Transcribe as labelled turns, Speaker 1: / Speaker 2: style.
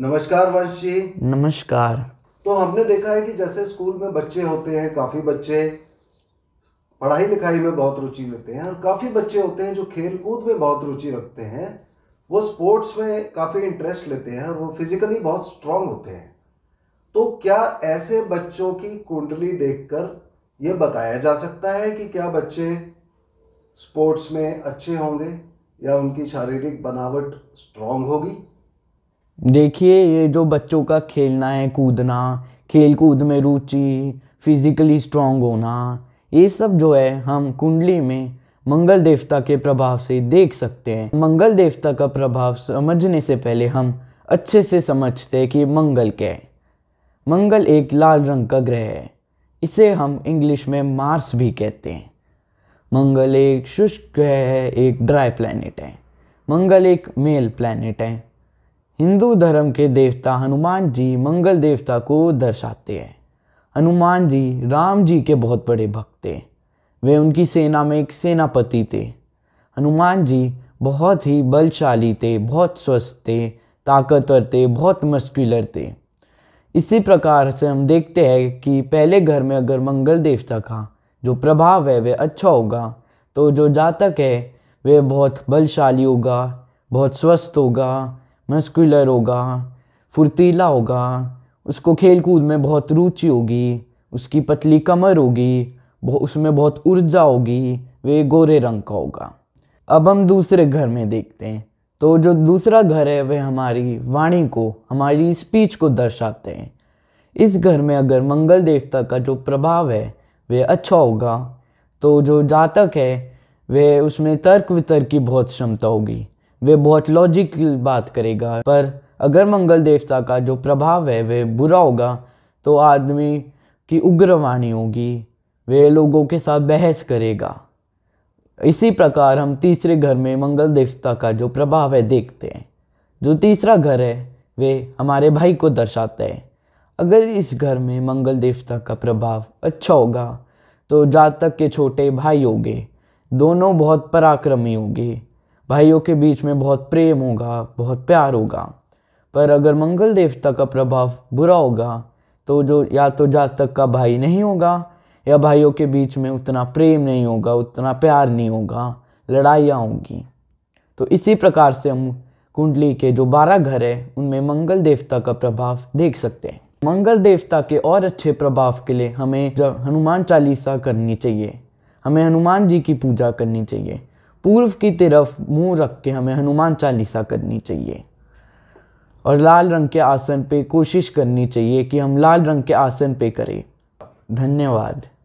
Speaker 1: नमस्कार वंश जी
Speaker 2: नमस्कार
Speaker 1: तो हमने देखा है कि जैसे स्कूल में बच्चे होते हैं काफ़ी बच्चे पढ़ाई लिखाई में बहुत रुचि लेते हैं और काफ़ी बच्चे होते हैं जो खेल कूद में बहुत रुचि रखते हैं वो स्पोर्ट्स में काफ़ी इंटरेस्ट लेते हैं और वो फिजिकली बहुत स्ट्रांग होते हैं तो क्या ऐसे बच्चों की कुंडली देखकर ये बताया जा सकता है कि क्या बच्चे स्पोर्ट्स में अच्छे होंगे या उनकी शारीरिक बनावट स्ट्रांग होगी
Speaker 2: देखिए ये जो बच्चों का खेलना है कूदना खेल कूद में रुचि फिजिकली स्ट्रांग होना ये सब जो है हम कुंडली में मंगल देवता के प्रभाव से देख सकते हैं मंगल देवता का प्रभाव समझने से पहले हम अच्छे से समझते हैं कि मंगल क्या है मंगल एक लाल रंग का ग्रह है इसे हम इंग्लिश में मार्स भी कहते हैं मंगल एक शुष्क ग्रह है एक ड्राई प्लैनेट है मंगल एक मेल प्लैनेट है हिंदू धर्म के देवता हनुमान जी मंगल देवता को दर्शाते हैं हनुमान जी राम जी के बहुत बड़े भक्त थे वे उनकी सेना में एक सेनापति थे हनुमान जी बहुत ही बलशाली थे बहुत स्वस्थ थे ताकतवर थे बहुत मस्कुलर थे इसी प्रकार से हम देखते हैं कि पहले घर में अगर मंगल देवता का जो प्रभाव है वह अच्छा होगा तो जो जातक है वह बहुत बलशाली होगा बहुत स्वस्थ होगा मस्कुलर होगा फुर्तीला होगा उसको खेल कूद में बहुत रुचि होगी उसकी पतली कमर होगी उसमें बहुत ऊर्जा होगी वे गोरे रंग का होगा अब हम दूसरे घर में देखते हैं तो जो दूसरा घर है वह हमारी वाणी को हमारी स्पीच को दर्शाते हैं इस घर में अगर मंगल देवता का जो प्रभाव है वह अच्छा होगा तो जो जातक है वह उसमें तर्क वितर्क की बहुत क्षमता होगी वे बहुत लॉजिकल बात करेगा पर अगर मंगल देवता का जो प्रभाव है वह बुरा होगा तो आदमी की उग्रवाणी होगी वे लोगों के साथ बहस करेगा इसी प्रकार हम तीसरे घर में मंगल देवता का जो प्रभाव है देखते हैं जो तीसरा घर है वे हमारे भाई को दर्शाते हैं अगर इस घर में मंगल देवता का प्रभाव अच्छा होगा तो जातक के छोटे भाई होंगे दोनों बहुत पराक्रमी होंगे भाइयों के बीच में बहुत प्रेम होगा बहुत प्यार होगा पर अगर मंगल देवता का प्रभाव बुरा होगा तो जो या तो जातक का भाई नहीं होगा या भाइयों के बीच में उतना प्रेम नहीं होगा उतना प्यार नहीं होगा लड़ाइयाँ होंगी तो इसी प्रकार से हम कुंडली के जो बारह घर है उनमें मंगल देवता का प्रभाव देख सकते हैं मंगल देवता के और अच्छे प्रभाव के लिए हमें जब हनुमान चालीसा करनी चाहिए हमें हनुमान जी की पूजा करनी चाहिए पूर्व की तरफ मुंह रख के हमें हनुमान चालीसा करनी चाहिए और लाल रंग के आसन पे कोशिश करनी चाहिए कि हम लाल रंग के आसन पे करें धन्यवाद